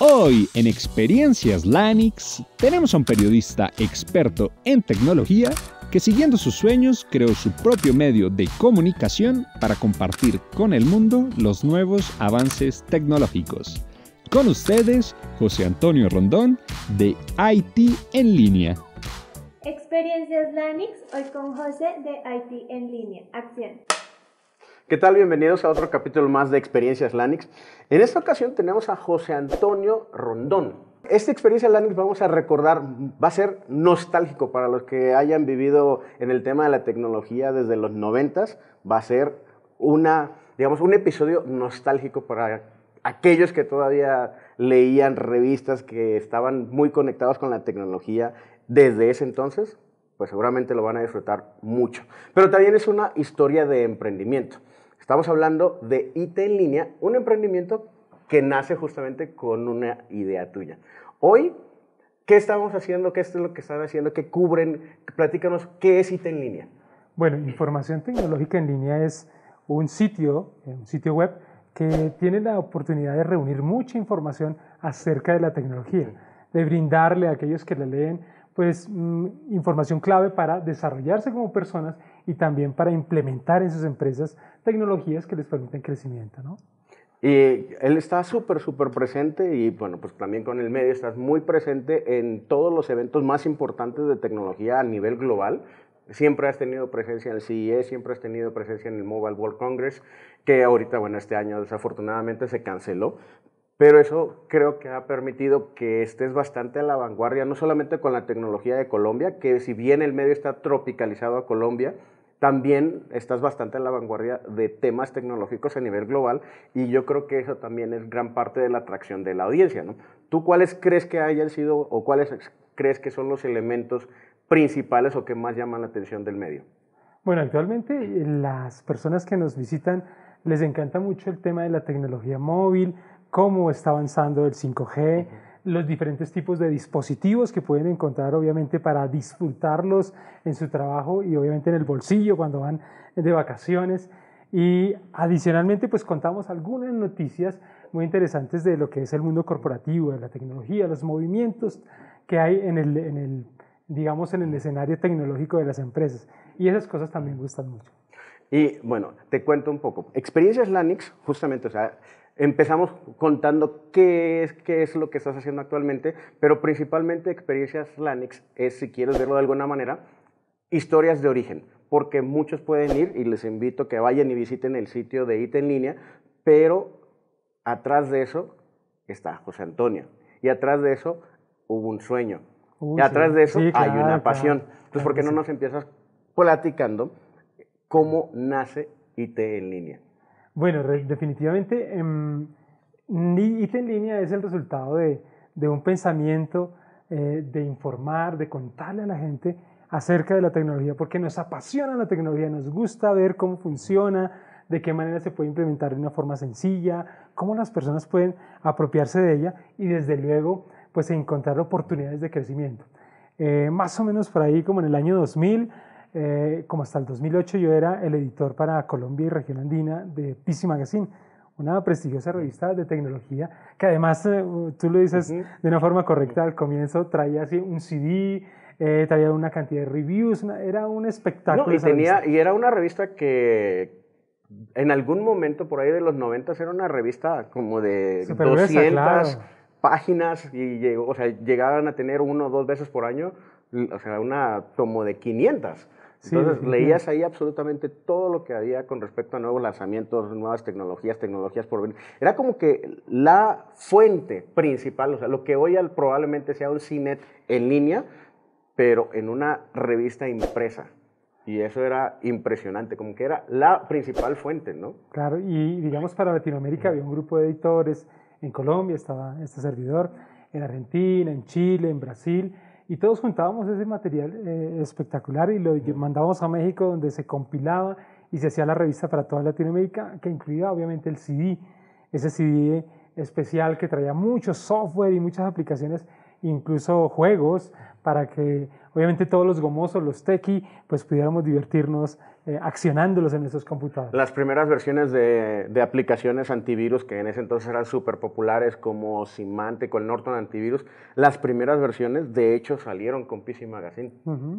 Hoy en Experiencias Lanix tenemos a un periodista experto en tecnología que siguiendo sus sueños creó su propio medio de comunicación para compartir con el mundo los nuevos avances tecnológicos. Con ustedes, José Antonio Rondón de IT en línea. Experiencias Lanix, hoy con José de IT en línea. Acción. ¿Qué tal? Bienvenidos a otro capítulo más de Experiencias Lanix. En esta ocasión tenemos a José Antonio Rondón. Esta experiencia Lanix vamos a recordar, va a ser nostálgico para los que hayan vivido en el tema de la tecnología desde los 90 va a ser una, digamos, un episodio nostálgico para aquellos que todavía leían revistas que estaban muy conectados con la tecnología desde ese entonces, pues seguramente lo van a disfrutar mucho. Pero también es una historia de emprendimiento. Estamos hablando de IT en línea, un emprendimiento que nace justamente con una idea tuya. Hoy, ¿qué estamos haciendo? ¿Qué es lo que están haciendo? ¿Qué cubren? Platícanos, ¿qué es IT en línea? Bueno, información tecnológica en línea es un sitio, un sitio web, que tiene la oportunidad de reunir mucha información acerca de la tecnología, de brindarle a aquellos que la leen, pues, mm, información clave para desarrollarse como personas y también para implementar en sus empresas tecnologías que les permiten crecimiento, ¿no? Y él está súper, súper presente y bueno, pues también con el medio estás muy presente en todos los eventos más importantes de tecnología a nivel global. Siempre has tenido presencia en el CIE, siempre has tenido presencia en el Mobile World Congress, que ahorita, bueno, este año desafortunadamente se canceló, pero eso creo que ha permitido que estés bastante a la vanguardia, no solamente con la tecnología de Colombia, que si bien el medio está tropicalizado a Colombia, también estás bastante en la vanguardia de temas tecnológicos a nivel global y yo creo que eso también es gran parte de la atracción de la audiencia. ¿Tú cuáles crees que hayan sido o cuáles crees que son los elementos principales o que más llaman la atención del medio? Bueno, actualmente eh, las personas que nos visitan les encanta mucho el tema de la tecnología móvil, cómo está avanzando el 5G los diferentes tipos de dispositivos que pueden encontrar obviamente para disfrutarlos en su trabajo y obviamente en el bolsillo cuando van de vacaciones. Y adicionalmente pues contamos algunas noticias muy interesantes de lo que es el mundo corporativo, de la tecnología, los movimientos que hay en el, en el digamos, en el escenario tecnológico de las empresas. Y esas cosas también gustan mucho. Y bueno, te cuento un poco. Experiencias Lanix, justamente, o sea, empezamos contando qué es, qué es lo que estás haciendo actualmente, pero principalmente experiencias Lanix es, si quieres verlo de alguna manera, historias de origen, porque muchos pueden ir y les invito que vayan y visiten el sitio de IT en línea, pero atrás de eso está José Antonio y atrás de eso hubo un sueño y atrás de eso hay una pasión. Entonces, ¿por qué no nos empiezas platicando cómo nace IT en línea? Bueno, definitivamente, eh, em, IT en línea es el resultado de, un pensamiento eh, de informar, de contarle a la gente acerca de la tecnología, porque nos apasiona la tecnología, nos gusta ver cómo funciona, de qué manera se puede implementar de una forma sencilla, cómo las personas pueden apropiarse de ella y desde luego pues encontrar oportunidades de crecimiento. Eh, más o menos por ahí como en el año 2000 eh, como hasta el 2008 yo era el editor para Colombia y Región Andina de PC Magazine, una prestigiosa revista de tecnología que además, eh, tú lo dices de una forma correcta al comienzo, traía así un CD, eh, traía una cantidad de reviews, era un espectáculo. y, tenía, y era una revista que en algún momento por ahí de los 90 era una revista como de 200 páginas y o sea, llegaban a tener uno o dos veces por año, o sea, una como de 500. Entonces leías ahí absolutamente todo lo que había con respecto a nuevos lanzamientos, nuevas tecnologías, tecnologías por venir. Era como que la fuente principal, o sea, lo que hoy probablemente sea un CINET en línea, pero en una revista impresa. Y eso era impresionante, como que era la principal fuente, ¿no? Claro, y digamos para Latinoamérica había un grupo de editores, en Colombia estaba este servidor, en Argentina, en Chile, en Brasil, y todos juntábamos ese material eh, espectacular y lo mandábamos a México donde se compilaba y se hacía la revista para toda Latinoamérica, que incluía obviamente el CD, ese CD especial que traía mucho software y muchas aplicaciones, incluso juegos para que obviamente todos los gomosos, los tequi, pues pudiéramos divertirnos eh, accionándolos en esos computadores. Las primeras versiones de, aplicaciones antivirus que en ese entonces eran súper populares como Symantec o el Norton Antivirus, las primeras versiones de hecho salieron con PC Magazine.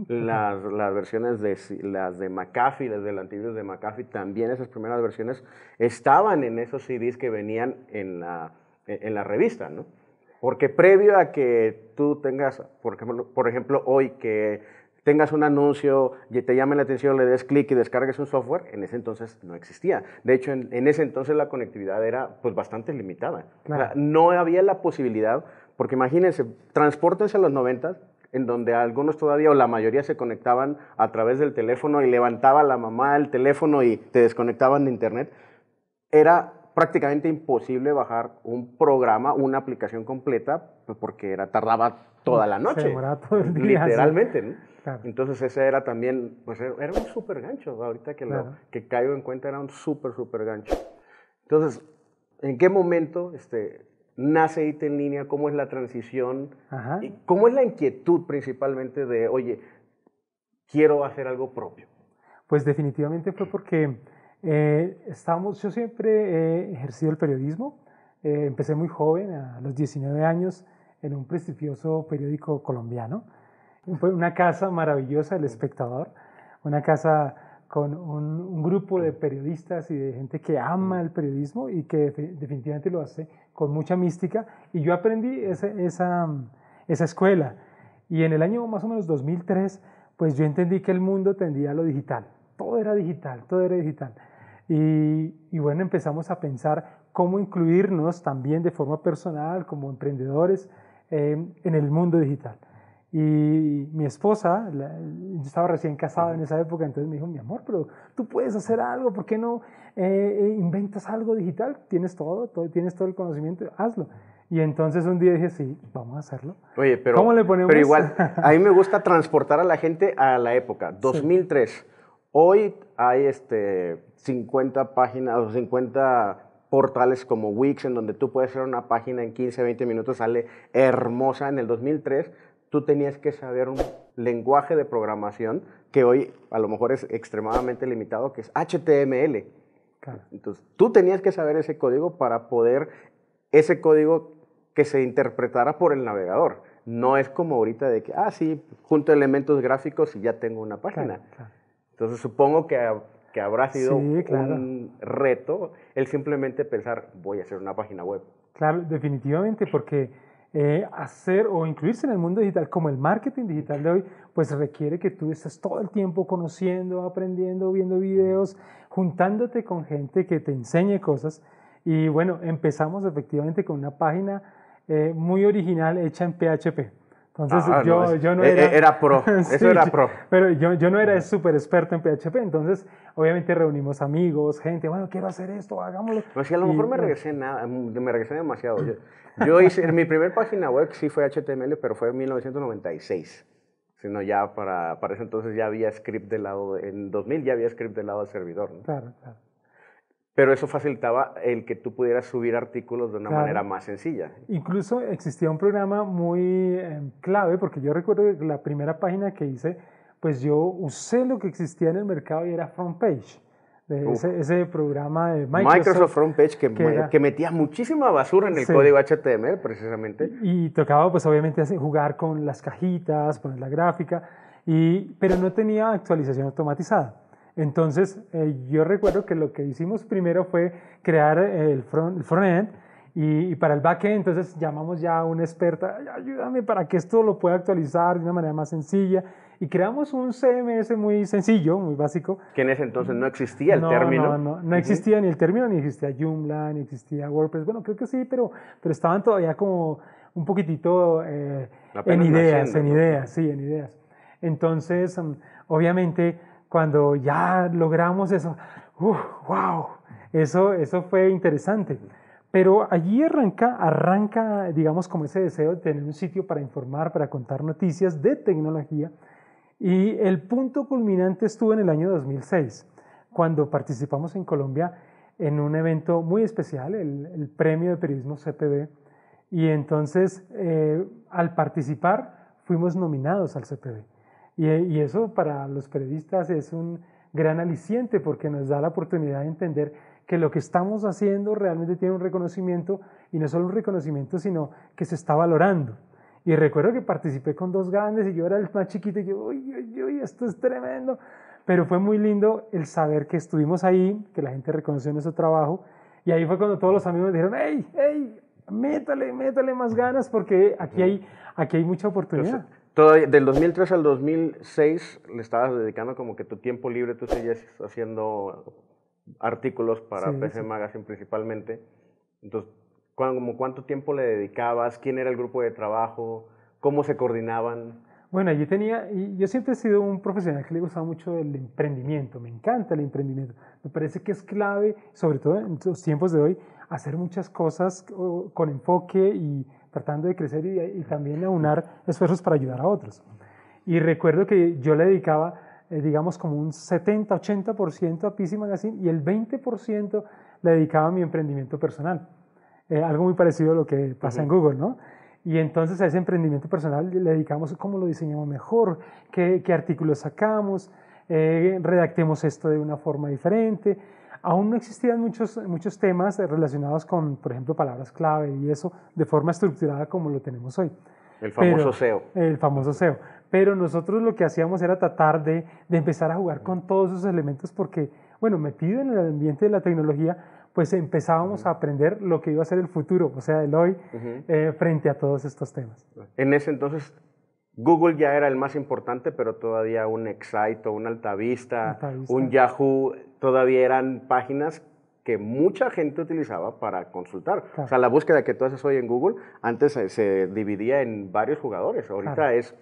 las, versiones de las de McAfee, las del antivirus de McAfee, también esas primeras versiones estaban en esos CDs que venían en la, en la revista, ¿no? Porque previo a que tú tengas, por ejemplo, por ejemplo hoy que tengas un anuncio, y te llame la atención, le des clic y descargues un software, en ese entonces no existía. De hecho, en, ese entonces la conectividad era pues bastante limitada. no había la posibilidad, porque imagínense, transportes a los 90 en donde algunos todavía o la mayoría se conectaban a través del teléfono y levantaba la mamá el teléfono y te desconectaban de internet, era prácticamente imposible bajar un programa, una aplicación completa, pues, porque era, tardaba toda mm, la noche. literalmente. Entonces ese era también, pues era un súper gancho, ahorita que, que caigo en cuenta era un súper, súper gancho. Entonces, ¿en qué momento este, nace IT en línea? ¿Cómo es la transición? Y ¿Cómo es la inquietud principalmente de, oye, quiero hacer algo propio? Pues definitivamente fue porque eh, estamos, yo siempre he ejercido el periodismo. Eh, empecé muy joven, a los 19 años, en un prestigioso periódico colombiano. Fue una casa maravillosa, El Espectador, una casa con un, grupo de periodistas y de gente que ama el periodismo y que definitivamente lo hace con mucha mística. Y yo aprendí esa, esa, esa escuela. Y en el año más o menos 2003, pues yo entendí que el mundo tendía a lo digital. Todo era digital, todo era digital. Y, bueno, empezamos a pensar cómo incluirnos también de forma personal, como emprendedores, em, en el mundo digital. Y mi esposa, yo estaba recién casado en esa época, entonces me dijo, mi amor, pero tú puedes hacer algo, ¿por qué no eh, eh, inventas algo digital? Tienes todo, todo, tienes todo el conocimiento, hazlo. Y entonces un día dije, sí, vamos a hacerlo. Oye, pero, le pero igual, a mí me gusta transportar a la gente a la época, 2003. Hoy hay este, 50 páginas o 50 portales como Wix, en donde tú puedes hacer una página en 15, 20 minutos, sale hermosa. En el 2003, tú tenías que saber un lenguaje de programación que hoy a lo mejor es extremadamente limitado, que es HTML. Entonces, tú tenías que saber ese código para poder ese código que se interpretara por el navegador. No es como ahorita de que, ah, sí, junto elementos gráficos y ya tengo una página. Entonces, supongo que que habrá sido un reto el simplemente pensar, voy a hacer una página web. Claro, definitivamente, porque eh, hacer o incluirse en el mundo digital como el marketing digital de hoy, pues requiere que tú estés todo el tiempo conociendo, aprendiendo, viendo videos, juntándote con gente que te enseñe cosas. Y bueno, empezamos efectivamente con una página eh, muy original hecha en PHP. Entonces ah, yo, no, yo, no e, e, era... Era pro, eso era pro. Pero yo, yo no era súper experto en PHP, entonces obviamente reunimos amigos, gente, bueno, quiero hacer esto, hagámoslo. Pero si a lo mejor me regresé nada, mm, me regresé demasiado. Yo, yo hice, mi primer página web sí fue HTML, pero fue en 1996. Sino ya para, para ese entonces ya había script del lado, en 2000 ya había script del lado del servidor. Claro, claro. Pero eso facilitaba el que tú pudieras subir artículos de una manera más sencilla. Incluso existía un programa muy eh, clave, porque yo recuerdo que la primera página que hice, pues yo usé lo que existía en el mercado y era FrontPage. ese, programa de Microsoft. Microsoft FrontPage que, que, metía muchísima basura en el código HTML precisamente. Y, tocaba pues obviamente jugar con las cajitas, poner la gráfica, y, pero no tenía actualización automatizada. Entonces, eh, yo recuerdo que lo que hicimos primero fue crear eh, el front-end. y, para el backend, entonces llamamos ya a una experta, ayúdame para que esto lo pueda actualizar de una manera más sencilla. Y creamos un CMS muy sencillo, muy básico. Que en ese entonces no existía el término. No, no, no existía ni el término, ni existía Joomla, ni existía WordPress. Bueno, creo que sí, pero, pero estaban todavía como un poquitito eh, en ideas, en ideas, sí, en ideas. Entonces, mm, obviamente cuando ya logramos eso, wow, eso, eso fue interesante. Pero allí arranca, arranca, digamos, como ese deseo de tener un sitio para informar, para contar noticias de tecnología. Y el punto culminante estuvo en el año 2006, cuando participamos en Colombia en un evento muy especial, el, Premio de Periodismo CPB. Y entonces, eh, al participar, fuimos nominados al CPB. Y, eso para los periodistas es un gran aliciente porque nos da la oportunidad de entender que lo que estamos haciendo realmente tiene un reconocimiento y no solo un reconocimiento, sino que se está valorando. Y recuerdo que participé con dos grandes y yo era el más chiquito y yo, uy, uy, uy, esto es tremendo. Pero fue muy lindo el saber que estuvimos ahí, que la gente reconoció nuestro trabajo. Y ahí fue cuando todos los amigos me dijeron, hey, hey, métale, métale más ganas porque aquí hay, aquí hay mucha oportunidad del 2003 al 2006 le estabas dedicando como que tu tiempo libre, tú seguías haciendo artículos para PC Magazine principalmente. Entonces, ¿cuánto tiempo le dedicabas? ¿Quién era el grupo de trabajo? ¿Cómo se coordinaban? Bueno, yo tenía, yo siempre he sido un profesional que le gustaba mucho el emprendimiento, me encanta el emprendimiento, me parece que es clave, sobre todo en los tiempos de hoy, hacer muchas cosas con enfoque y tratando de crecer y, y también aunar esfuerzos para ayudar a otros. Y recuerdo que yo le dedicaba, eh, digamos, como un 70-80% a PC Magazine y el 20% le dedicaba a mi emprendimiento personal. Eh, algo muy parecido a lo que pasa en Google, ¿no? Y entonces a ese emprendimiento personal le dedicamos cómo lo diseñamos mejor, qué, artículos sacamos, eh, redactemos esto de una forma diferente aún no existían muchos, muchos temas relacionados con, por ejemplo, palabras clave y eso de forma estructurada como lo tenemos hoy. El famoso SEO. El famoso SEO. Pero nosotros lo que hacíamos era tratar de, de empezar a jugar con todos esos elementos porque, bueno, metido en el ambiente de la tecnología, pues empezábamos a aprender lo que iba a ser el futuro, o sea, el hoy, eh, frente a todos estos temas. En ese entonces Google ya era el más importante, pero todavía un Excite, un Altavista, un Yahoo, todavía eran páginas que mucha gente utilizaba para consultar. O sea, la búsqueda que tú haces hoy en Google antes eh, se, dividía en varios jugadores. Ahorita es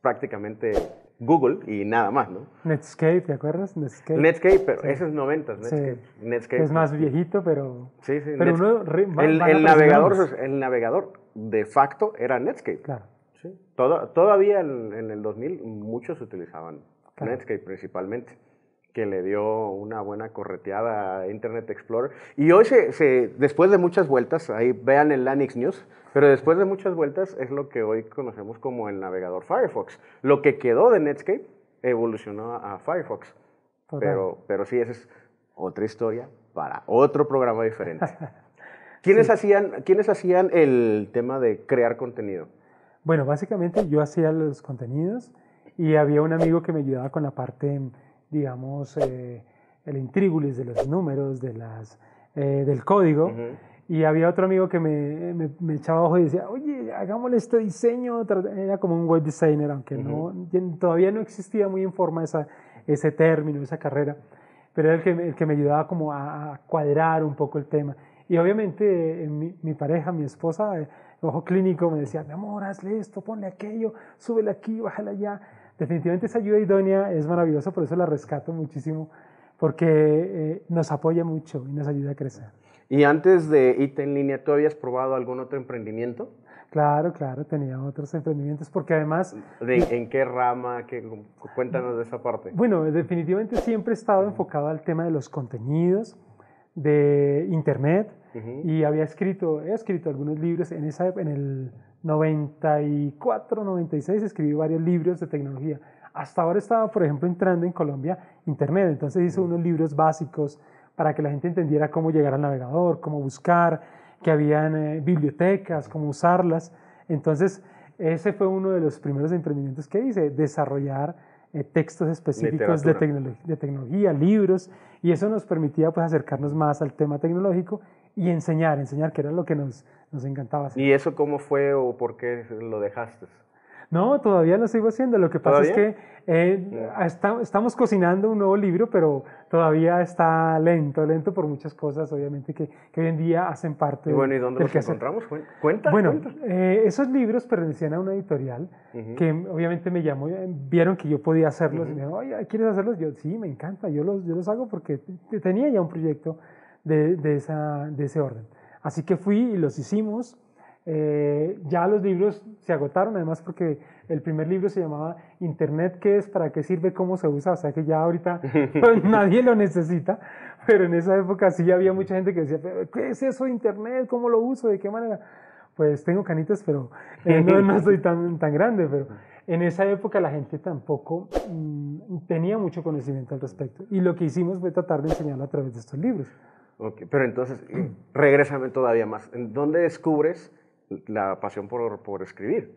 prácticamente Google y nada más, ¿no? Netscape, ¿te acuerdas? Netscape. Netscape, pero sí. es 90 Netscape. Netscape. Es más viejito, pero. Sí, sí. Pero el, el navegador, el navegador de facto era Netscape. Claro todavía en, el 2000 muchos utilizaban Netscape principalmente que le dio una buena correteada a Internet Explorer. Y hoy, después de muchas vueltas, ahí vean el Linux News, pero después de muchas vueltas es lo que hoy conocemos como el navegador Firefox. Lo que quedó de Netscape evolucionó a Firefox. Pero, sí, esa es otra historia para otro programa diferente. hacían, ¿Quiénes hacían el tema de crear contenido? Bueno, básicamente yo hacía los contenidos y había un amigo que me ayudaba con la parte, digamos, eh, el intríngulis de los números, de las, eh, del código. Y había otro amigo que me, echaba ojo y decía, oye, hagámosle este diseño. Era como un web designer, aunque no, todavía no existía muy en forma ese término, esa carrera. Pero era el que, me ayudaba como a, cuadrar un poco el tema. Y obviamente eh, mi, pareja, mi esposa, ojo clínico me decía, mi amor, hazle esto, ponle aquello, súbele aquí, bájale allá. Definitivamente esa ayuda idónea es maravillosa, por eso la rescato muchísimo, porque eh, nos apoya mucho y nos ayuda a crecer. ¿Y antes de IT en línea, tú habías probado algún otro emprendimiento? Claro, claro, tenía otros emprendimientos porque además... ¿De, ¿En qué rama? Qué, cuéntanos de esa parte. Bueno, definitivamente siempre he estado enfocado al tema de los contenidos, de Internet, y había escrito, he escrito algunos libros en esa en el 94, 96 escribí varios libros de tecnología. Hasta ahora estaba, por ejemplo, entrando en Colombia internet, entonces hice unos libros básicos para que la gente entendiera cómo llegar al navegador, cómo buscar, que habían eh, bibliotecas, cómo usarlas. Entonces, ese fue uno de los primeros emprendimientos que hice, desarrollar eh, textos específicos de, de, tecnología, libros, y eso nos permitía pues, acercarnos más al tema tecnológico y enseñar, enseñar, que era lo que nos, nos encantaba hacer. ¿Y eso cómo fue o por qué lo dejaste? No, todavía lo sigo haciendo. Lo que pasa es que eh, estamos cocinando un nuevo libro, pero todavía está lento, lento por muchas cosas, obviamente, que, que hoy en día hacen parte. Y bueno, ¿y dónde los encontramos? ¿Cuenta? Bueno, eh, esos libros pertenecían a una editorial que obviamente me llamó, eh, vieron que yo podía hacerlos y me dijo, ¿quieres hacerlos? Yo, sí, me encanta, yo los, yo los hago porque tenía ya un proyecto de, ese orden. Así que fui y los hicimos. Eh, ya los libros se agotaron, además porque el primer libro se llamaba Internet, ¿qué es? ¿Para qué sirve? ¿Cómo se usa? O sea que ya ahorita pues, nadie lo necesita, pero en esa época sí había mucha gente que decía, ¿qué es eso Internet? ¿Cómo lo uso? ¿De qué manera? Pues tengo canitas, pero eh, no, no, soy tan, tan grande, pero en esa época la gente tampoco mm, tenía mucho conocimiento al respecto. Y lo que hicimos fue tratar de enseñarlo a través de estos libros pero entonces, eh, regrésame todavía más. dónde descubres la pasión por, escribir?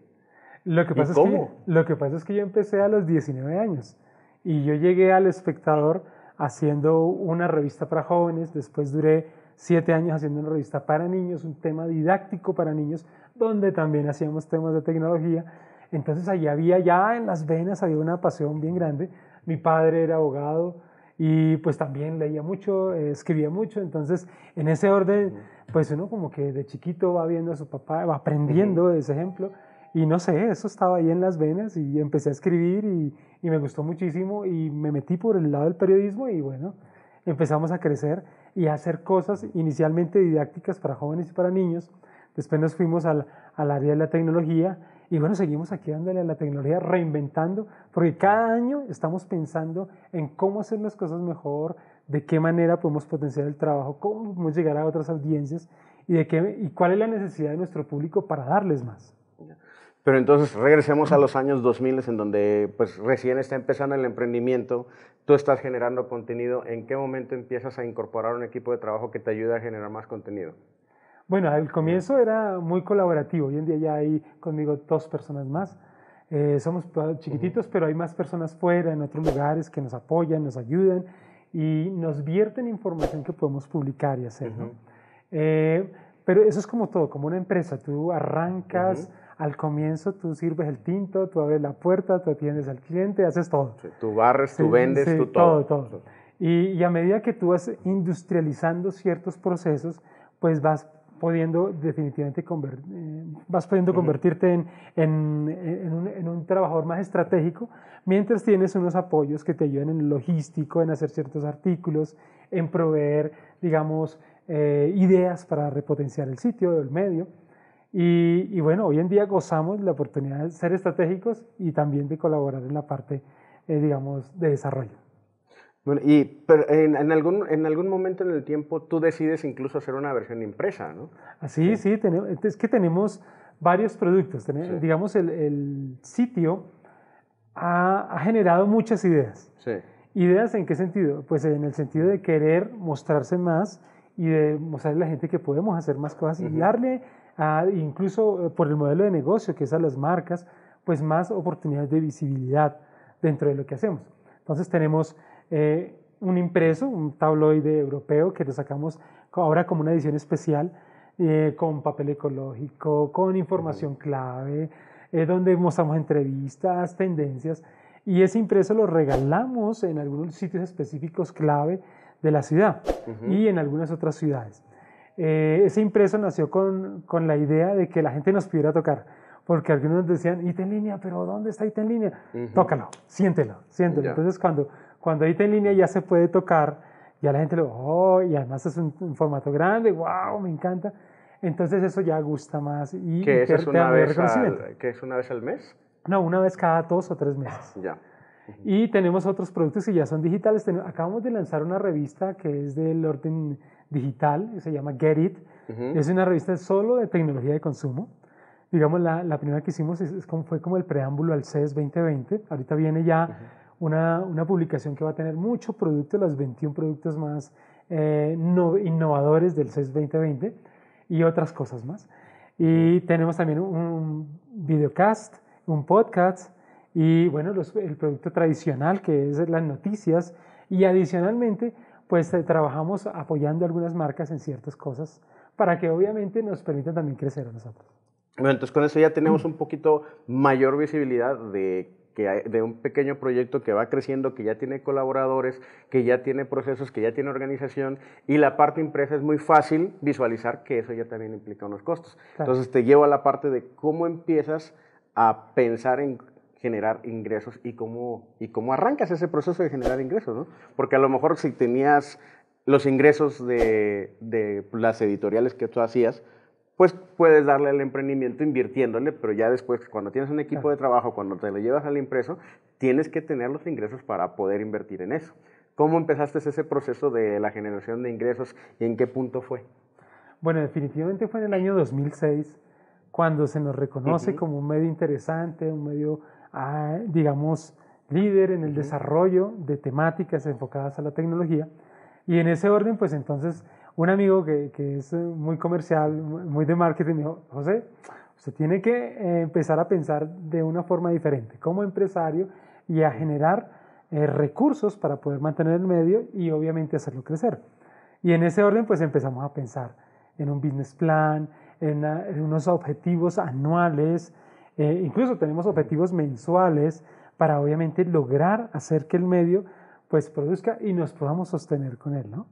Lo que, pasa cómo? que, lo que pasa es que yo empecé a los 19 años y yo llegué al espectador haciendo una revista para jóvenes, después duré siete años haciendo una revista para niños, un tema didáctico para niños, donde también hacíamos temas de tecnología. Entonces allí había ya en las venas, había una pasión bien grande. Mi padre era abogado, y pues también leía mucho, escribía mucho, entonces en ese orden, pues uno como que de chiquito va viendo a su papá, va aprendiendo de ese ejemplo y no sé, eso estaba ahí en las venas y empecé a escribir y, y, me gustó muchísimo y me metí por el lado del periodismo y bueno, empezamos a crecer y a hacer cosas inicialmente didácticas para jóvenes y para niños, después nos fuimos al, al área de la tecnología y bueno, seguimos aquí dándole a la tecnología, reinventando, porque cada año estamos pensando en cómo hacer las cosas mejor, de qué manera podemos potenciar el trabajo, cómo podemos llegar a otras audiencias y, de qué, y cuál es la necesidad de nuestro público para darles más. Pero entonces regresemos a los años 2000 en donde pues recién está empezando el emprendimiento, tú estás generando contenido, ¿en qué momento empiezas a incorporar un equipo de trabajo que te ayude a generar más contenido? Bueno, al comienzo era muy colaborativo. Hoy en día ya hay conmigo dos personas más. Eh, somos chiquititos, pero hay más personas fuera, en otros lugares, que nos apoyan, nos ayudan y nos vierten información que podemos publicar y hacer. Eh, pero eso es como todo, como una empresa. Tú arrancas, al comienzo tú sirves el tinto, tú abres la puerta, tú atiendes al cliente, haces todo. tú barres, tú vendes, tú todo. Todo, todo. Y, y, a medida que tú vas industrializando ciertos procesos, pues vas pudiendo definitivamente eh, vas pudiendo convertirte en, un, trabajador más estratégico, mientras tienes unos apoyos que te ayuden en logístico, en hacer ciertos artículos, en proveer, digamos, eh, ideas para repotenciar el sitio, o el medio. Y, bueno, hoy en día gozamos la oportunidad de ser estratégicos y también de colaborar en la parte, eh, digamos, de desarrollo. Bueno, y pero en, algún, en algún momento en el tiempo tú decides incluso hacer una versión impresa, ¿no? Así, sí, sí es que tenemos varios productos. Digamos, el, el sitio ha, ha, generado muchas ideas. Sí. ¿Ideas en qué sentido? Pues en el sentido de querer mostrarse más y de mostrarle a la gente que podemos hacer más cosas y darle, a, incluso eh, por el modelo de negocio que es a las marcas, pues más oportunidades de visibilidad dentro de lo que hacemos. Entonces tenemos eh, un impreso, un tabloide europeo que lo sacamos ahora como una edición especial, eh, con papel ecológico, con información clave, eh, donde mostramos entrevistas, tendencias, y ese impreso lo regalamos en algunos sitios específicos clave de la ciudad y en algunas otras ciudades. ese impreso nació con, con, la idea de que la gente nos pudiera tocar, porque algunos decían, IT en línea, pero ¿dónde está IT en línea? Tócalo, siéntelo, siéntelo. Entonces cuando cuando edita en línea ya se puede tocar, ya la gente lo, oh, y además es un, formato grande, wow, me encanta. Entonces eso ya gusta más. Y, ¿Que es una, vez al, es una vez al mes? No, una vez cada dos o tres meses. Ah, ya. Y tenemos otros productos que ya son digitales. Acabamos de lanzar una revista que es del orden digital, se llama Get It. Es una revista solo de tecnología de consumo. Digamos, la, la primera que hicimos es, como, fue como el preámbulo al CES 2020. Ahorita viene ya una, publicación que va a tener mucho producto, los 21 productos más eh, innovadores del CES 2020 y otras cosas más. Y tenemos también un, videocast, un podcast y bueno, el producto tradicional que es las noticias y adicionalmente pues eh, trabajamos apoyando algunas marcas en ciertas cosas para que obviamente nos permitan también crecer a nosotros. Bueno, entonces con eso ya tenemos un poquito mayor visibilidad de de un pequeño proyecto que va creciendo, que ya tiene colaboradores, que ya tiene procesos, que ya tiene organización, y la parte impresa es muy fácil visualizar que eso ya también implica unos costos. Entonces te llevo a la parte de cómo empiezas a pensar en generar ingresos y cómo, y cómo arrancas ese proceso de generar ingresos, Porque a lo mejor si tenías los ingresos de, de las editoriales que tú hacías, pues puedes darle al emprendimiento invirtiéndole, pero ya después, cuando tienes un equipo de trabajo, cuando te lo llevas al impreso, tienes que tener los ingresos para poder invertir en eso. ¿Cómo empezaste ese proceso de la generación de ingresos y en qué punto fue? Bueno, definitivamente fue en el año 2006, cuando se nos reconoce como un medio interesante, un medio, ah, digamos, líder en el desarrollo de temáticas enfocadas a la tecnología. Y en ese orden, pues entonces un amigo que, es eh, muy comercial, muy de marketing, me dijo, José, usted tiene que eh, empezar a pensar de una forma diferente como empresario y a generar eh, recursos para poder mantener el medio y obviamente hacerlo crecer. Y en ese orden pues empezamos a pensar en un business plan, en, ah, unos objetivos anuales, incluso tenemos objetivos mensuales para obviamente lograr hacer que el medio pues produzca y nos podamos sostener con él, ¿no?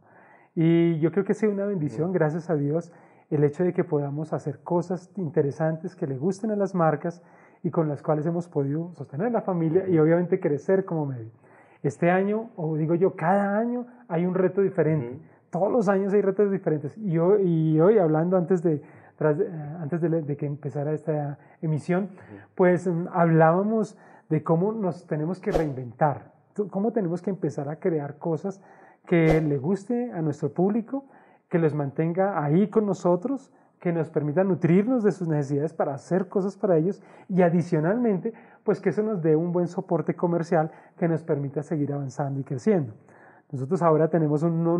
Y yo creo que es una bendición, gracias a Dios, el hecho de que podamos hacer cosas interesantes que le gusten a las marcas y con las cuales hemos podido sostener la familia y obviamente crecer como medio. Este año, o digo yo, cada año hay un reto diferente. Todos los años hay retos diferentes. Y hoy, hablando antes de, antes de, que empezara esta emisión, pues mm, hablábamos de cómo nos tenemos que reinventar, cómo tenemos que empezar a crear cosas que le guste a nuestro público, que los mantenga ahí con nosotros, que nos permita nutrirnos de sus necesidades para hacer cosas para ellos y adicionalmente, pues que eso nos dé un buen soporte comercial que nos permita seguir avanzando y creciendo. Nosotros ahora tenemos unos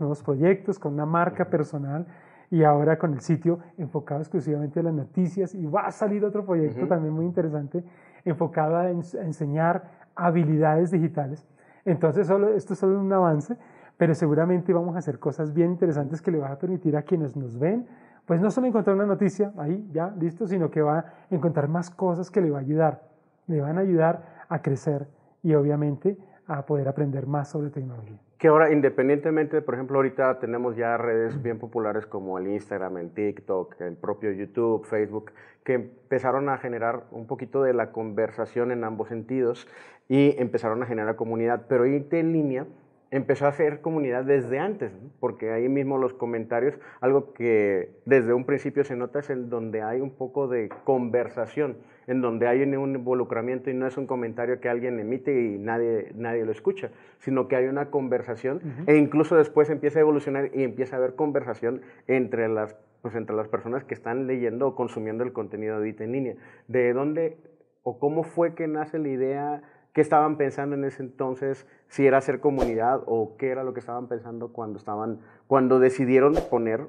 nuevos proyectos con una marca personal y ahora con el sitio enfocado exclusivamente a las noticias y va a salir otro proyecto también muy interesante enfocado en a enseñar habilidades digitales entonces, solo, esto es solo un avance, pero seguramente vamos a hacer cosas bien interesantes que le van a permitir a quienes nos ven, pues no solo encontrar una noticia ahí, ya, listo, sino que va a encontrar más cosas que le va a ayudar, le van a ayudar a crecer y obviamente a poder aprender más sobre tecnología. Que ahora, independientemente, por ejemplo, ahorita tenemos ya redes bien populares como el Instagram, el TikTok, el propio YouTube, Facebook, que empezaron a generar un poquito de la conversación en ambos sentidos y empezaron a generar comunidad. Pero IT en línea empezó a hacer comunidad desde antes, porque ahí mismo los comentarios, algo que desde un principio se nota es el donde hay un poco de conversación en donde hay un involucramiento y no es un comentario que alguien emite y nadie, lo escucha, sino que hay una conversación e incluso después empieza a evolucionar y empieza a haber conversación entre las, pues, entre las personas que están leyendo o consumiendo el contenido de IT en línea. ¿De dónde o cómo fue que nace la idea? ¿Qué estaban pensando en ese entonces? Si era hacer comunidad o qué era lo que estaban pensando cuando, estaban, cuando decidieron poner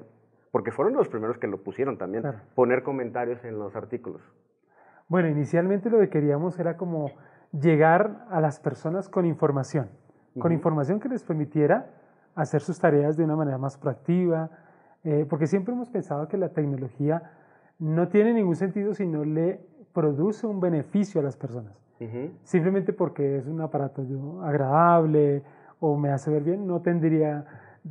porque fueron los primeros que lo pusieron también, poner comentarios en los artículos. Bueno, inicialmente lo que queríamos era como llegar a las personas con información, con información que les permitiera hacer sus tareas de una manera más proactiva, eh, porque siempre hemos pensado que la tecnología no tiene ningún sentido si no le produce un beneficio a las personas. Simplemente porque es un aparato agradable o me hace ver bien, no tendría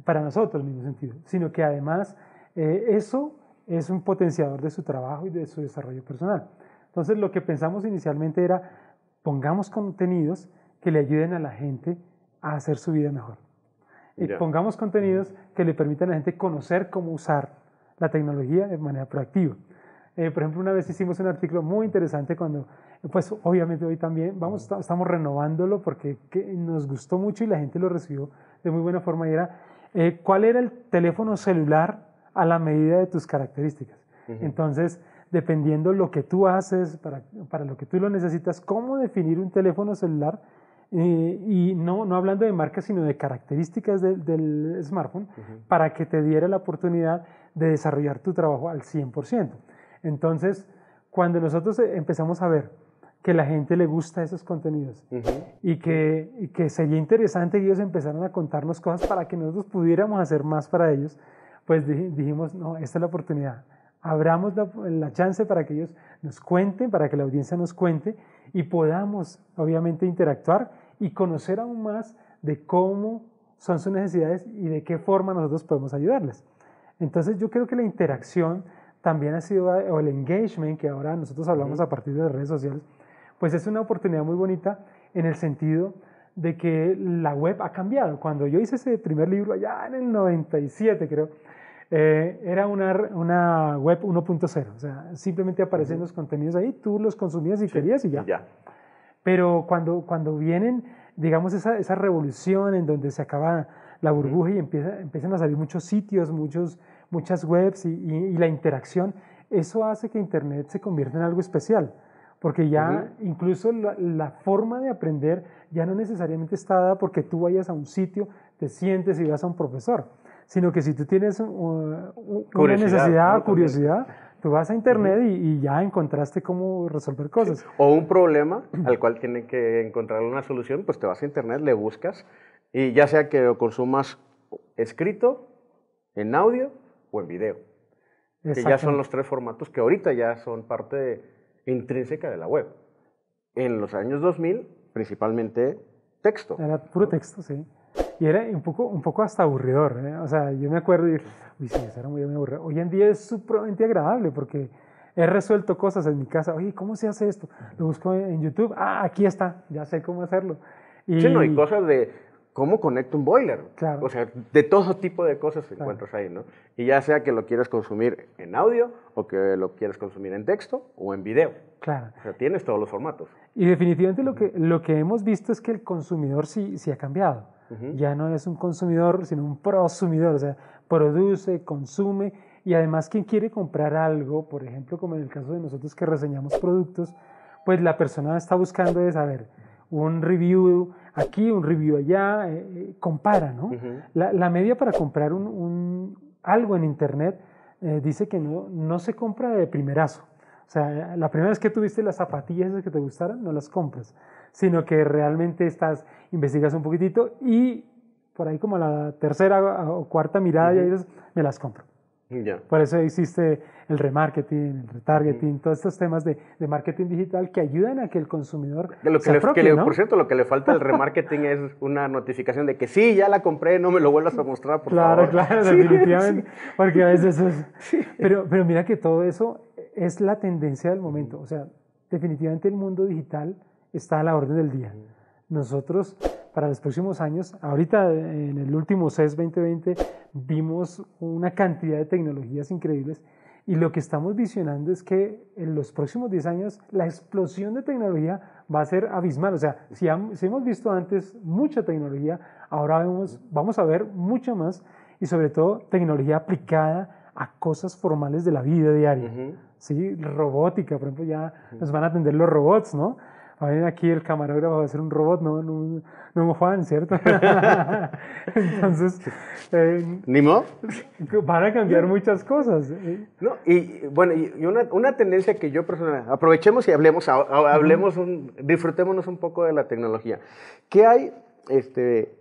para nosotros ningún sentido, sino que además eh, eso es un potenciador de su trabajo y de su desarrollo personal. Entonces lo que pensamos inicialmente era, pongamos contenidos que le ayuden a la gente a hacer su vida mejor. Y pongamos contenidos que le permitan a la gente conocer cómo usar la tecnología de manera proactiva. Eh, por ejemplo, una vez hicimos un artículo muy interesante cuando, pues obviamente hoy también, vamos, estamos renovándolo porque nos gustó mucho y la gente lo recibió de muy buena forma y era, eh, ¿cuál era el teléfono celular a la medida de tus características? Entonces, dependiendo lo que tú haces, para, lo que tú lo necesitas, cómo definir un teléfono celular. Eh, y no, hablando de marcas, sino de características del smartphone, para que te diera la oportunidad de desarrollar tu trabajo al 100%. Entonces, cuando nosotros empezamos a ver que la gente le gusta esos contenidos y, que, que sería interesante que ellos empezaron a contarnos cosas para que nosotros pudiéramos hacer más para ellos, pues dijimos, no, esta es la oportunidad abramos la, chance para que ellos nos cuenten, para que la audiencia nos cuente y podamos obviamente interactuar y conocer aún más de cómo son sus necesidades y de qué forma nosotros podemos ayudarles. Entonces yo creo que la interacción también ha sido, o el engagement que ahora nosotros hablamos a partir de redes sociales, pues es una oportunidad muy bonita en el sentido de que la web ha cambiado. Cuando yo hice ese primer libro allá en el 97 creo, eh, era una, web 1.0, o sea, simplemente aparecen los contenidos ahí, tú los consumías y querías y ya. ya. Pero cuando, cuando vienen, digamos, esa, revolución en donde se acaba la burbuja y empiezan a salir muchos sitios, muchos, muchas webs y, la interacción, eso hace que Internet se convierta en algo especial, porque ya incluso la, forma de aprender ya no necesariamente está dada porque tú vayas a un sitio, te sientes y vas a un profesor sino que si tú tienes uh, una necesidad, o curiosidad, tú vas a internet y, ya encontraste cómo resolver cosas. O un problema al cual tiene que encontrar una solución, pues te vas a internet, le buscas, y ya sea que lo consumas escrito, en audio o en video. Que ya son los tres formatos que ahorita ya son parte intrínseca de la web. En los años 2000, principalmente texto. Era puro texto, sí y era un poco, un poco hasta aburridor. ¿eh? O sea, yo me acuerdo y, uy, sí, eso era muy aburrido. Hoy en día es supremamente agradable porque he resuelto cosas en mi casa. Oye, ¿cómo se hace esto? Lo busco en YouTube. Ah, aquí está, ya sé cómo hacerlo. Y... Sí, no, y cosas de cómo conecto un boiler. Claro. O sea, de todo tipo de cosas encuentras ahí, ¿no? Y ya sea que lo quieras consumir en audio o que lo quieras consumir en texto o en video. Claro. O sea, tienes todos los formatos. Y definitivamente lo que, lo que hemos visto es que el consumidor sí ha cambiado ya no es un consumidor, sino un prosumidor, o sea, produce, consume y además quien quiere comprar algo, por ejemplo, como en el caso de nosotros que reseñamos productos, pues la persona está buscando de saber un review aquí, un review allá, eh, eh, compara, ¿no? la, media para comprar un, algo en Internet eh, dice que no, no se compra de primerazo. O sea, la primera vez que tuviste las zapatillas que te gustaron, no las compras sino que realmente estás, investigas un poquitito y por ahí como la tercera o cuarta mirada y dices, me las compro. Mm, por eso hiciste el remarketing, el retargeting, todos estos temas de, de, marketing digital que ayudan a que el consumidor lo que, le, Por cierto, lo que le falta al remarketing es una notificación de que sí, ya la compré, no me lo vuelvas a mostrar, por favor. Claro, claro, definitivamente, porque a veces eso es... Pero, pero mira que todo eso es la tendencia del momento, o sea, definitivamente el mundo digital está a la orden del día. Nosotros para los próximos años, ahorita en el último CES 2020 vimos una cantidad de tecnologías increíbles y lo que estamos visionando es que en los próximos 10 años la explosión de tecnología va a ser abismal. O sea, si, hemos visto antes mucha tecnología, ahora vemos, vamos a ver mucha más y sobre todo tecnología aplicada a cosas formales de la vida diaria. ¿sí? Robótica, por ejemplo, ya nos van a atender los robots, ¿no? aquí el camarógrafo va a ser un robot, no, no, no Juan, ¿cierto? Entonces. Eh, ¿Ni Van a cambiar muchas cosas. Eh. No, y bueno, y una, una tendencia que yo personal, Aprovechemos y hablemos, hablemos un, disfrutémonos un poco de la tecnología. ¿Qué hay? Este,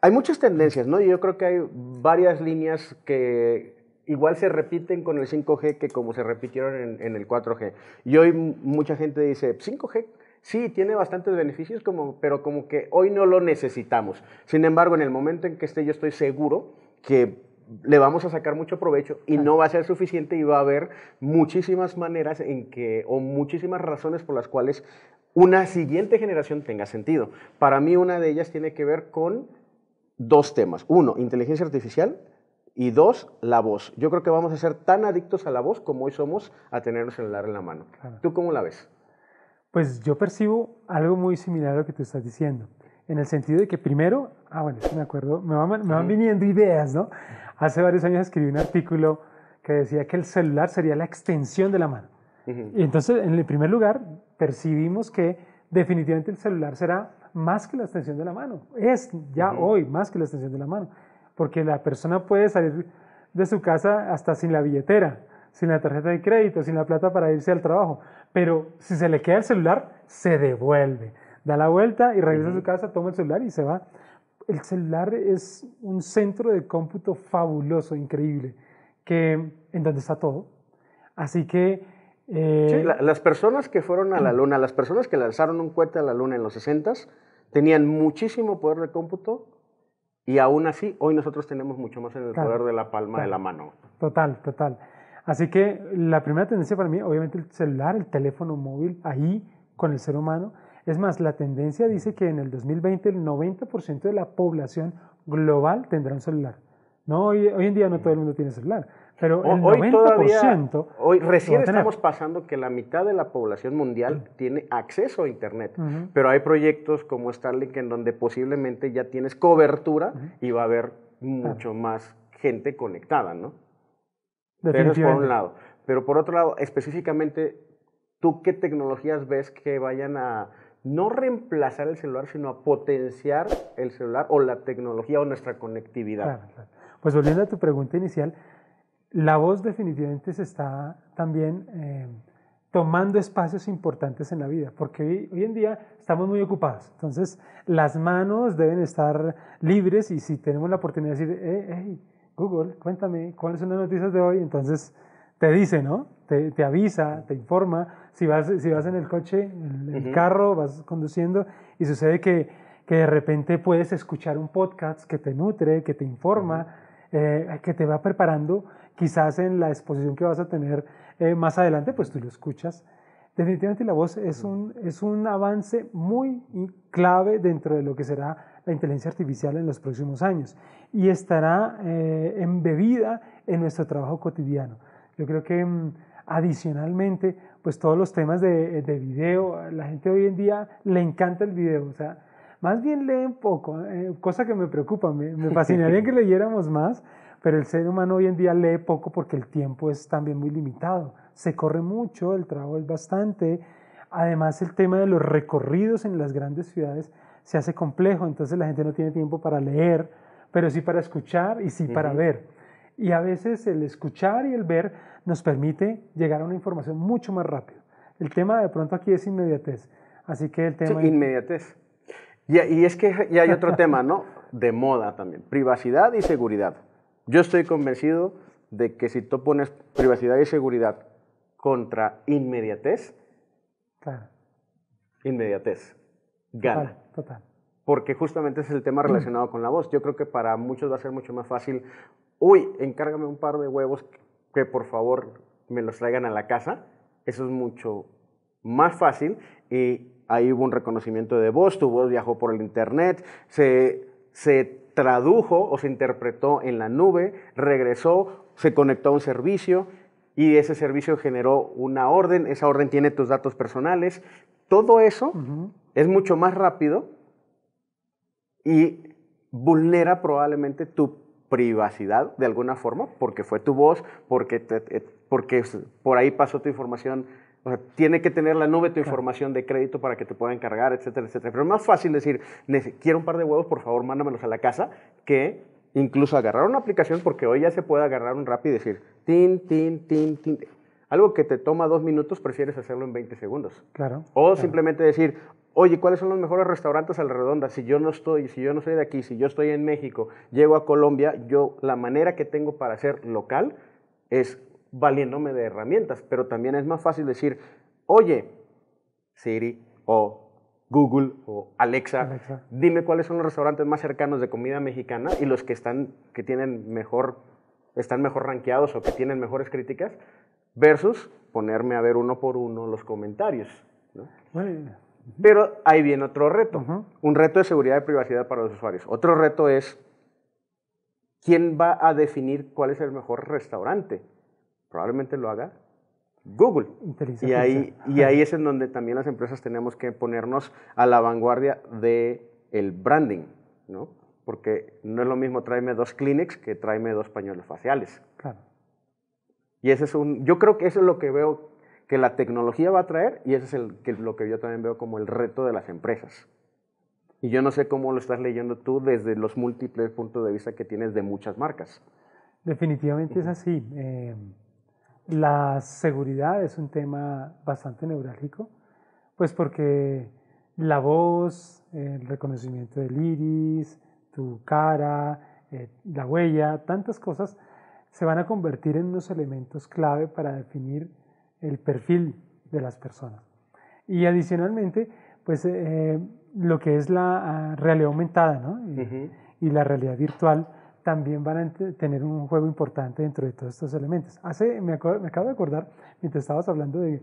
hay muchas tendencias, ¿no? Yo creo que hay varias líneas que igual se repiten con el 5G que como se repitieron en, en, el 4G. Y hoy mucha gente dice, 5G, sí tiene bastantes beneficios, pero como que hoy no lo necesitamos. Sin embargo, en el momento en que esté, yo estoy seguro que le vamos a sacar mucho provecho y no va a ser suficiente y va a haber muchísimas maneras en que, o muchísimas razones por las cuales una siguiente generación tenga sentido. Para mí una de ellas tiene que ver con dos temas. Uno, inteligencia artificial y dos, la voz. Yo creo que vamos a ser tan adictos a la voz como hoy somos a tener un celular en la mano. ¿Tú cómo la ves? Pues yo percibo algo muy similar a lo que tú estás diciendo, en el sentido de que primero, ah, bueno, me acuerdo, me van, viniendo ideas, ¿no? Hace varios años escribí un artículo que decía que el celular sería la extensión de la mano. Y entonces, en el primer lugar, percibimos que definitivamente el celular será más que la extensión de la mano. Es ya hoy más que la extensión de la mano. Porque la persona puede salir de su casa hasta sin la billetera, sin la tarjeta de crédito, sin la plata para irse al trabajo pero si se le queda el celular, se devuelve. Da la vuelta y regresa a su casa, toma el celular y se va. El celular es un centro de cómputo fabuloso, increíble, que, en donde está todo. Así que... Eh, las personas que fueron a la luna, las personas que lanzaron un cohete a la luna en los 60 tenían muchísimo poder de cómputo y aún así hoy nosotros tenemos mucho más en el poder de la palma de la mano. Total, total. Así que la primera tendencia para mí, obviamente el celular, el teléfono móvil, ahí con el ser humano. Es más, la tendencia dice que en el 2020 el 90% de la población global tendrá un celular. No, hoy, en día no todo el mundo tiene celular, pero el hoy 90% hoy recién estamos pasando que la mitad de la población mundial mm. tiene acceso a internet, pero hay proyectos como Starlink en donde posiblemente ya tienes cobertura y va a haber mucho más gente conectada, ¿no? Eso por un lado. Pero por otro lado, específicamente, ¿tú qué tecnologías ves que vayan a no reemplazar el celular, sino a potenciar el celular o la tecnología o nuestra conectividad? Claro, Pues volviendo a tu pregunta inicial, la voz definitivamente se está también eh, tomando espacios importantes en la vida, porque hoy, en día estamos muy ocupados. Entonces, las manos deben estar libres y si tenemos la oportunidad de decir, eh, hey, hey, Google, cuéntame cuáles son las noticias de hoy. Entonces te dice, ¿no? Te, avisa, te informa. Si vas, si vas en el coche, en el, carro, vas conduciendo y sucede que, de repente puedes escuchar un podcast que te nutre, que te informa, eh, que te va preparando. Quizás en la exposición que vas a tener eh, más adelante, pues tú lo escuchas Definitivamente la voz es un, avance muy clave dentro de lo que será la inteligencia artificial en los próximos años y estará eh, embebida en nuestro trabajo cotidiano. Yo creo que mm, adicionalmente, pues todos los temas de, de video, la gente hoy en día le encanta el video, o sea, más bien leen poco, eh, cosa que me preocupa, me fascinaría que leyéramos más, pero el ser humano hoy en día lee poco porque el tiempo es también muy limitado se corre mucho, el trabajo es bastante. Además, el tema de los recorridos en las grandes ciudades se hace complejo, entonces la gente no tiene tiempo para leer, pero sí para escuchar y sí para ver. Y a veces el escuchar y el ver nos permite llegar a una información mucho más rápido. El tema de pronto aquí es inmediatez. Así que el tema... inmediatez. Y, y, es que ya hay otro tema, ¿no? De moda también. Privacidad y seguridad. Yo estoy convencido de que si tú pones privacidad y seguridad contra inmediatez, inmediatez gana. Total, Porque justamente es el tema mm. relacionado con la voz. Yo creo que para muchos va a ser mucho más fácil, uy, encárgame un par de huevos que por favor me los traigan a la casa. Eso es mucho más fácil y ahí hubo un reconocimiento de voz, tu voz viajó por el internet, se, se tradujo o se interpretó en la nube, regresó, se conectó a un servicio y ese servicio generó una orden, esa orden tiene tus datos personales. Todo eso es mucho más rápido y vulnera probablemente tu privacidad de alguna forma, porque fue tu voz, porque, porque por ahí pasó tu información. O sea, tiene que tener la nube tu información de crédito para que te pueda cargar, etcétera, etcétera. Pero es más fácil decir, quiero un par de huevos, por favor, mándamelos a la casa, que Incluso agarrar una aplicación, porque hoy ya se puede agarrar un rap y decir, tin, tin, tin, tin. Algo que te toma dos minutos, prefieres hacerlo en 20 segundos. Claro. O simplemente decir, oye, ¿cuáles son los mejores restaurantes a la redonda? Si yo no estoy, si yo no soy de aquí, si yo estoy en México, llego a Colombia, yo la manera que tengo para ser local es valiéndome de herramientas, pero también es más fácil decir, oye, Siri o Google o Alexa, dime cuáles son los restaurantes más cercanos de comida mexicana y los que están, que tienen mejor, están mejor rankeados o que tienen mejores críticas, versus ponerme a ver uno por uno los comentarios. Pero ahí viene otro reto, un reto de seguridad y privacidad para los usuarios. Otro reto es, ¿quién va a definir cuál es el mejor restaurante? Probablemente lo haga Google. Y ahí, y ahí es en donde también las empresas tenemos que ponernos a la vanguardia del el branding, ¿no? Porque no es lo mismo tráeme dos clinics que tráeme dos pañuelos faciales. Claro. Y ese es un, yo creo que eso es lo que veo que la tecnología va a traer y eso es el, que, lo que yo también veo como el reto de las empresas. Y yo no sé cómo lo estás leyendo tú desde los múltiples puntos de vista que tienes de muchas marcas. Definitivamente es así. Eh, la seguridad es un tema bastante neurálgico, pues porque la voz, el reconocimiento del iris, tu cara, eh, la huella, tantas cosas se van a convertir en unos elementos clave para definir el perfil de las personas. Y adicionalmente, pues eh, lo que es la realidad aumentada y la realidad virtual, también van a tener un juego importante dentro de todos estos elementos. Hace, me, acabo de acordar, mientras estabas hablando de,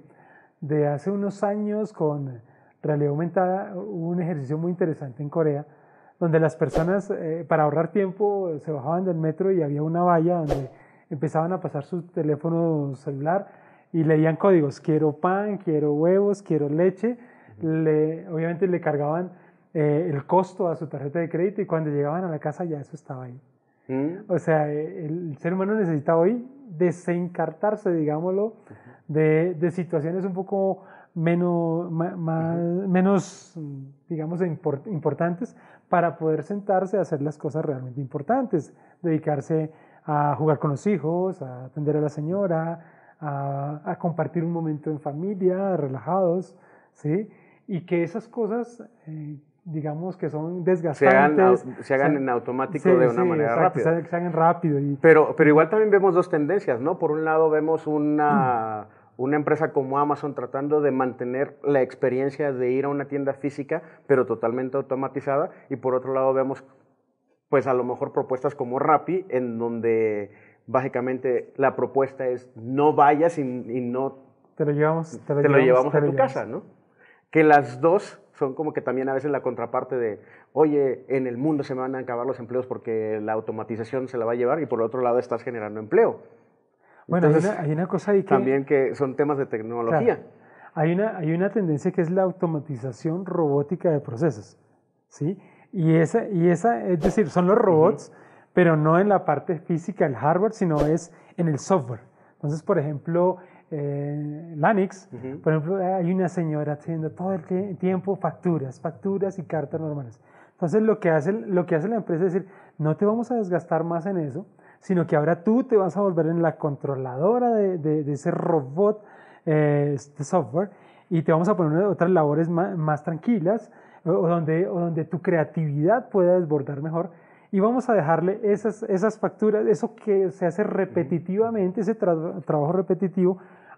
de hace unos años con realidad aumentada, hubo un ejercicio muy interesante en Corea, donde las personas, eh, para ahorrar tiempo, se bajaban del metro y había una valla donde empezaban a pasar su teléfono celular y leían códigos, quiero pan, quiero huevos, quiero leche, obviamente le cargaban eh, el costo a su tarjeta de crédito y cuando llegaban a la casa ya eso estaba ahí. O sea, el ser humano necesita hoy desencartarse, digámoslo, de, de, situaciones un poco menos, menos digamos, importantes para poder sentarse a hacer las cosas realmente importantes, dedicarse a jugar con los hijos, a atender a la señora, a, compartir un momento en familia, relajados, ¿sí? Y que esas cosas eh, digamos que son desgastantes. Se hagan, en automático de una manera rápida. Se hagan rápido. Pero, pero igual también vemos dos tendencias, ¿no? Por un lado vemos mm. una, empresa como Amazon tratando de mantener la experiencia de ir a una tienda física, pero totalmente automatizada. Y por otro lado vemos, pues a lo mejor propuestas como Rappi, en donde básicamente la propuesta es no vayas y, no... Te lo llevamos, te lo llevamos, a tu casa, ¿no? Que las dos son como que también a veces la contraparte de, oye, en el mundo se me van a acabar los empleos porque la automatización se la va a llevar y por otro lado estás generando empleo. Bueno, hay, una, cosa ahí que... También que son temas de tecnología. hay, una, hay una tendencia que es la automatización robótica de procesos, ¿sí? Y esa, y esa es decir, son los robots, pero no en la parte física, el hardware, sino es en el software. Entonces, por ejemplo, eh, Lanix, por ejemplo, hay una señora haciendo todo el tiempo facturas, facturas y cartas normales. Entonces lo que, hace, lo que hace la empresa es decir, no te vamos a desgastar más en eso, sino que ahora tú te vas a volver en la controladora de, ese robot, eh, este software, y te vamos a poner otras labores más, tranquilas o donde, o donde tu creatividad pueda desbordar mejor y vamos a dejarle esas, esas facturas, eso que se hace repetitivamente, ese trabajo repetitivo,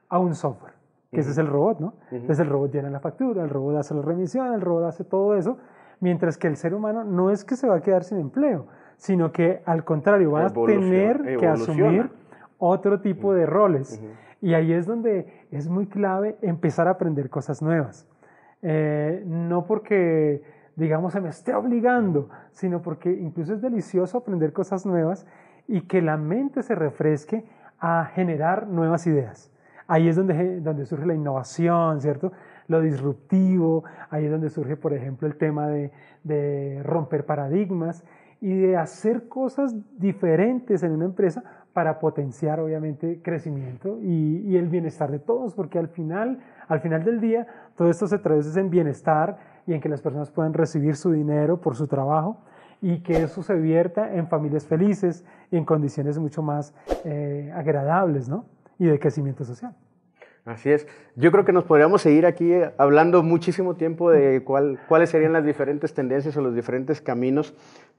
a un software, que ese es el robot, ¿no? es Entonces el robot llena la factura, el robot hace la remisión, el robot hace todo eso, mientras que el ser humano no es que se va a quedar sin empleo, sino que al contrario, va a tener que asumir otro tipo de roles. Y ahí es donde es muy clave empezar a aprender cosas nuevas. Eh, no porque digamos, se me esté obligando, sino porque incluso es delicioso aprender cosas nuevas y que la mente se refresque a generar nuevas ideas. Ahí es donde, donde surge la innovación, ¿cierto? Lo disruptivo, ahí es donde surge, por ejemplo, el tema de, de romper paradigmas y de hacer cosas diferentes en una empresa para potenciar obviamente crecimiento y, el bienestar de todos, porque al final, al final del día, todo esto se traduce en bienestar y en que las personas puedan recibir su dinero por su trabajo y que eso se vierta en familias felices y en condiciones mucho más eh, agradables y de crecimiento social. Así es. Yo creo que nos podríamos seguir aquí eh, hablando muchísimo tiempo de cuál, cuáles serían las diferentes tendencias o los diferentes caminos,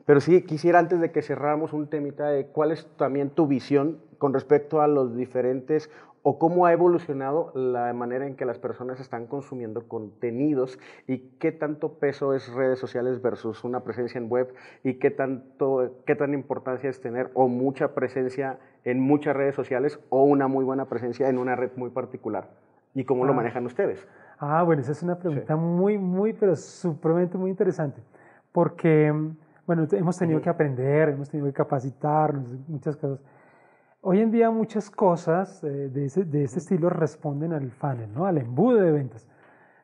pero sí quisiera antes de que cerramos un temita de cuál es también tu visión con respecto a los diferentes o cómo ha evolucionado la manera en que las personas están consumiendo contenidos y qué tanto peso es redes sociales versus una presencia en web y qué tanto qué tan importancia es tener o mucha presencia en muchas redes sociales o una muy buena presencia en una red muy particular y cómo lo ah. manejan ustedes. Ah, bueno, esa es una pregunta muy muy pero supremamente muy interesante porque mm, bueno, hemos tenido que aprender, hemos tenido que capacitarnos, muchas cosas. Hoy en día muchas cosas eh, de, este estilo responden al funnel, ¿no? al embudo de ventas.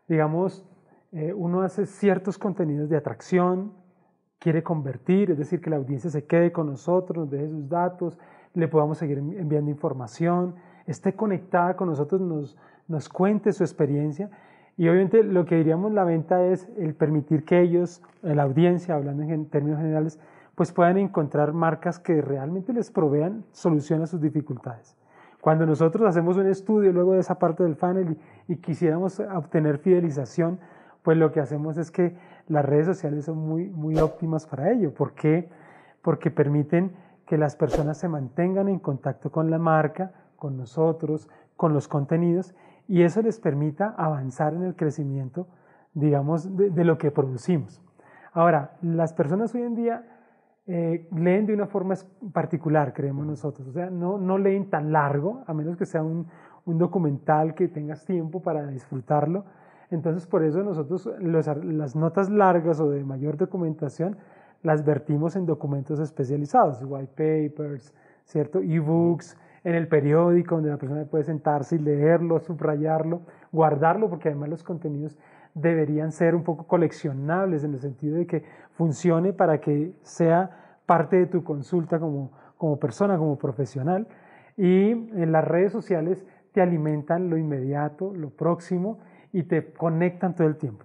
Digamos, eh, uno hace ciertos contenidos de atracción, quiere convertir, es decir, que la audiencia se quede con nosotros, nos deje sus datos, le podamos seguir enviando información, esté conectada con nosotros, nos, nos cuente su experiencia. Y obviamente lo que diríamos la venta es el permitir que ellos, eh, la audiencia, hablando en términos generales, pues puedan encontrar marcas que realmente les provean solución a sus dificultades. Cuando nosotros hacemos un estudio luego de esa parte del funnel y, quisiéramos obtener fidelización, pues lo que hacemos es que las redes sociales son muy, muy óptimas para ello. ¿Por qué? Porque permiten que las personas se mantengan en contacto con la marca, con nosotros, con los contenidos, y eso les permita avanzar en el crecimiento, digamos, de lo que producimos. Ahora, las personas hoy en día eh, leen de una forma particular, creemos nosotros. O sea, no, no leen tan largo, a menos que sea un, un documental que tengas tiempo para disfrutarlo. Entonces, por eso nosotros las notas largas o de mayor documentación las vertimos en documentos especializados, white papers, ¿cierto? books en el periódico donde la persona puede sentarse y leerlo, subrayarlo, guardarlo, porque además los contenidos deberían ser un poco coleccionables en el sentido de que funcione para que sea parte de tu consulta como, como persona, como profesional. Y en las redes sociales te alimentan lo inmediato, lo próximo y te conectan todo el tiempo.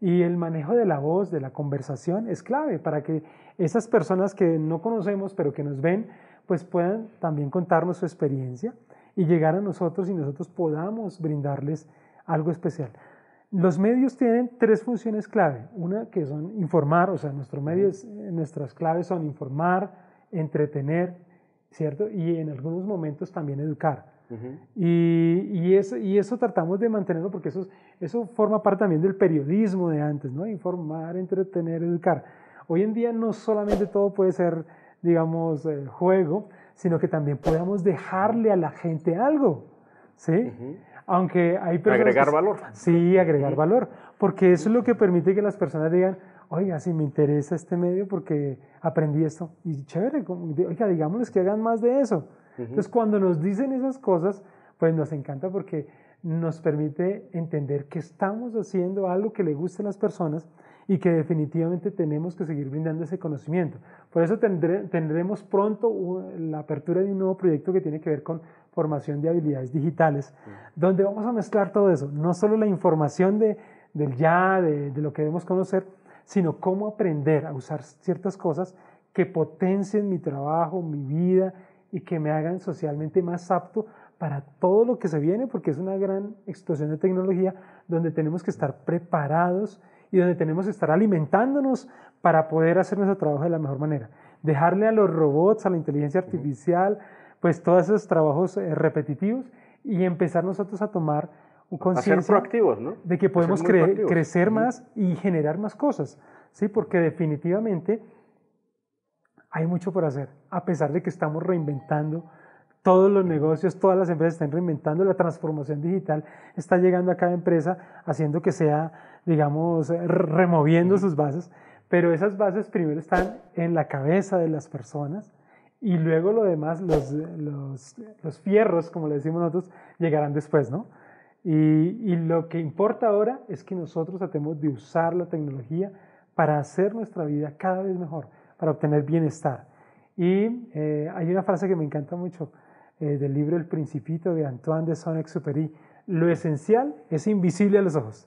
Y el manejo de la voz, de la conversación, es clave para que esas personas que no conocemos pero que nos ven, pues puedan también contarnos su experiencia y llegar a nosotros y nosotros podamos brindarles algo especial. Los medios tienen tres funciones clave. Una que son informar, o sea, nuestro medio eh, nuestras claves son informar, entretener, ¿cierto? Y en algunos momentos también educar. y, eso, eso tratamos de mantenerlo porque eso, eso forma parte también del periodismo de antes, ¿no? Informar, entretener, educar. Hoy en día no solamente todo puede ser, digamos, eh, juego, sino que también podamos dejarle a la gente algo, ¿sí? Aunque hay personas... Agregar valor. Sí, agregar valor, porque eso es lo que permite que las personas digan, oiga, si me interesa este medio porque aprendí esto. Y chévere, oiga, digámosles que hagan más de eso. Entonces, cuando nos dicen esas cosas, pues nos encanta porque nos permite entender que estamos haciendo algo que le guste a las personas y que definitivamente tenemos que seguir brindando ese conocimiento. Por eso tendremos pronto la apertura de un nuevo proyecto que tiene que ver con formación de habilidades digitales, donde vamos a mezclar todo eso, no solo la información del ya, de, lo que debemos conocer, sino cómo aprender a usar ciertas cosas que potencien mi trabajo, mi vida y que me hagan socialmente más apto para todo lo que se viene, porque es una gran explosión de tecnología donde tenemos que estar preparados y donde tenemos que estar alimentándonos para poder hacer nuestro trabajo de la mejor manera. Dejarle a los robots, a la inteligencia artificial, pues todos esos trabajos eh, repetitivos y empezar nosotros a tomar conciencia proactivos, ¿no? de que podemos crecer más y generar más cosas, ¿sí? Porque definitivamente hay mucho por hacer, a pesar de que estamos reinventando todos los negocios, todas las empresas están reinventando, la transformación digital está llegando a cada empresa, haciendo que sea, digamos, eh, removiendo sus bases, pero esas bases primero están en la cabeza de las personas, y luego lo demás, los, los, los fierros, como le decimos nosotros, llegarán después, ¿no? Y, y, lo que importa ahora es que nosotros tratemos de usar la tecnología para hacer nuestra vida cada vez mejor, para obtener bienestar. Y eh, hay una frase que me encanta mucho eh, del libro El Principito de Antoine de Saint-Exupéry. Lo esencial es invisible a los ojos.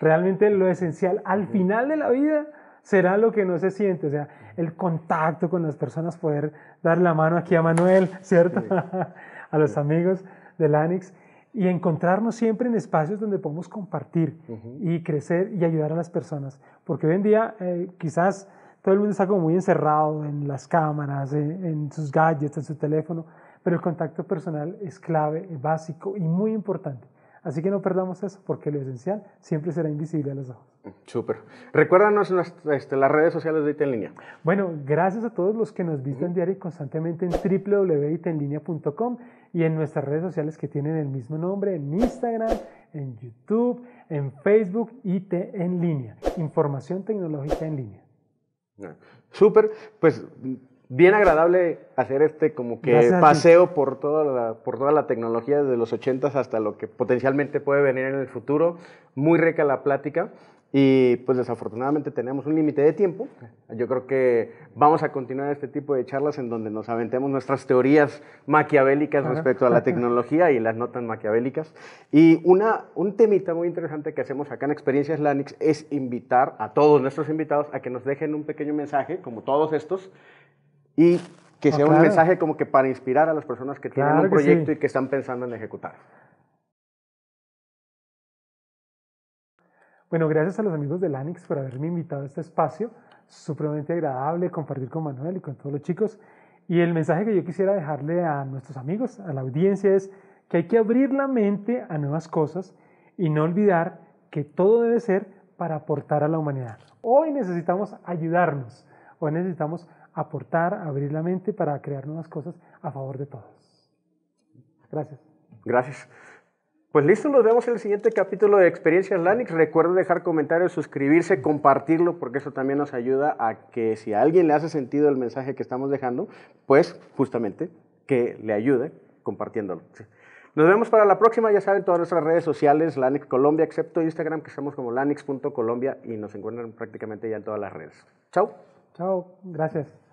Realmente lo esencial al final de la vida será lo que no se siente, o sea, el contacto con las personas, poder dar la mano aquí a Manuel, ¿cierto? a los amigos del ANIX y encontrarnos siempre en espacios donde podemos compartir y crecer y ayudar a las personas, porque hoy en día eh, quizás todo el mundo está como muy encerrado en las cámaras, eh, en, sus gadgets, en su teléfono, pero el contacto personal es clave, es básico y muy importante. Así que no perdamos eso, porque lo esencial siempre será invisible a los ojos. Súper. Recuérdanos este, las, redes sociales de IT en línea. Bueno, gracias a todos los que nos visitan diario y constantemente en www.itenlinea.com y en nuestras redes sociales que tienen el mismo nombre, en Instagram, en YouTube, en Facebook, IT en línea. Información tecnológica en línea. Súper, pues bien agradable hacer este como que paseo por toda, la, tecnología desde los 80 hasta lo que potencialmente puede venir en el futuro. Muy rica la plática. Y pues desafortunadamente tenemos un límite de tiempo. Yo creo que vamos a continuar este tipo de charlas en donde nos aventemos nuestras teorías maquiavélicas respecto a la tecnología y las notas maquiavélicas. Y una, un temita muy interesante que hacemos acá en Experiencias Lanix es invitar a todos nuestros invitados a que nos dejen un pequeño mensaje, como todos estos, y que ah, sea un mensaje como que para inspirar a las personas que tienen un proyecto y que están pensando en ejecutar. Bueno, gracias a los amigos del Lanix por haberme invitado a este espacio. Supremamente agradable compartir con Manuel y con todos los chicos. Y el mensaje que yo quisiera dejarle a nuestros amigos, a la audiencia, es que hay que abrir la mente a nuevas cosas y no olvidar que todo debe ser para aportar a la humanidad. Hoy necesitamos ayudarnos, hoy necesitamos aportar, abrir la mente para crear nuevas cosas a favor de todos. Gracias. Gracias. Pues listo, nos vemos en el siguiente capítulo de Experiencias Lanix. Recuerden dejar comentarios, suscribirse, compartirlo, porque eso también nos ayuda a que si a alguien le hace sentido el mensaje que estamos dejando, pues justamente que le ayude compartiéndolo. Nos vemos para la próxima, ya saben, todas nuestras redes sociales, Lanix Colombia, excepto Instagram, que somos como lanix.colombia y nos encuentran prácticamente ya en todas las redes. Chao. Chao, gracias.